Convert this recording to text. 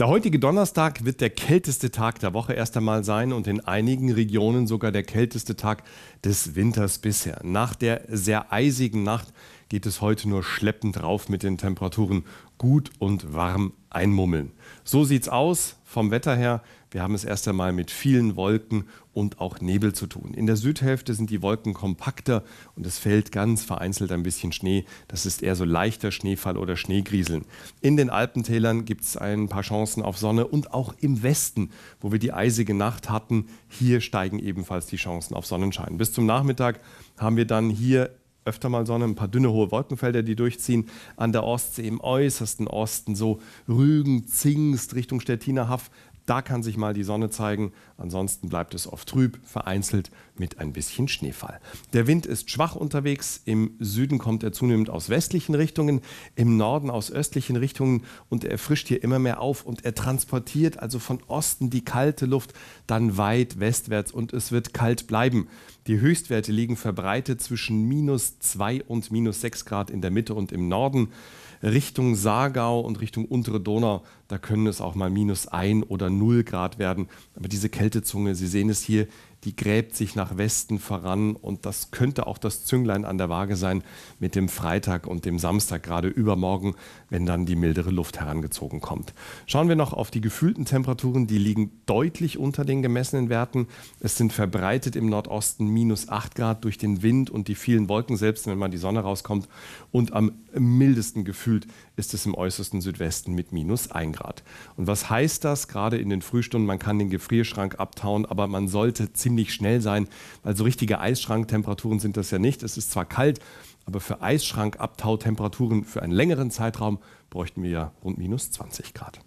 Der heutige Donnerstag wird der kälteste Tag der Woche erst einmal sein und in einigen Regionen sogar der kälteste Tag des Winters bisher. Nach der sehr eisigen Nacht geht es heute nur schleppend rauf mit den Temperaturen gut und warm einmummeln. So sieht's aus vom Wetter her. Wir haben es erst einmal mit vielen Wolken und auch Nebel zu tun. In der Südhälfte sind die Wolken kompakter und es fällt ganz vereinzelt ein bisschen Schnee. Das ist eher so leichter Schneefall oder Schneegrieseln. In den Alpentälern gibt es ein paar Chancen auf Sonne und auch im Westen, wo wir die eisige Nacht hatten, hier steigen ebenfalls die Chancen auf Sonnenschein. Bis zum Nachmittag haben wir dann hier öfter mal Sonne, ein paar dünne hohe Wolkenfelder, die durchziehen. An der Ostsee im äußersten Osten, so Rügen, Zingst, Richtung Stettiner Haff, da kann sich mal die Sonne zeigen, ansonsten bleibt es oft trüb, vereinzelt mit ein bisschen Schneefall. Der Wind ist schwach unterwegs, im Süden kommt er zunehmend aus westlichen Richtungen, im Norden aus östlichen Richtungen und er frischt hier immer mehr auf und er transportiert also von Osten die kalte Luft dann weit westwärts und es wird kalt bleiben. Die Höchstwerte liegen verbreitet zwischen minus 2 und minus 6 Grad in der Mitte und im Norden. Richtung Saargau und Richtung untere Donau da können es auch mal minus ein oder null Grad werden. Aber diese Kältezunge, Sie sehen es hier, die gräbt sich nach Westen voran und das könnte auch das Zünglein an der Waage sein mit dem Freitag und dem Samstag, gerade übermorgen, wenn dann die mildere Luft herangezogen kommt. Schauen wir noch auf die gefühlten Temperaturen, die liegen deutlich unter den gemessenen Werten. Es sind verbreitet im Nordosten minus 8 Grad durch den Wind und die vielen Wolken, selbst wenn mal die Sonne rauskommt. Und am mildesten gefühlt ist es im äußersten Südwesten mit minus 1 Grad. Und was heißt das gerade in den Frühstunden? Man kann den Gefrierschrank abtauen, aber man sollte ziemlich ziemlich schnell sein, weil so richtige Eisschranktemperaturen sind das ja nicht. Es ist zwar kalt, aber für Eisschrankabtautemperaturen für einen längeren Zeitraum bräuchten wir ja rund minus 20 Grad.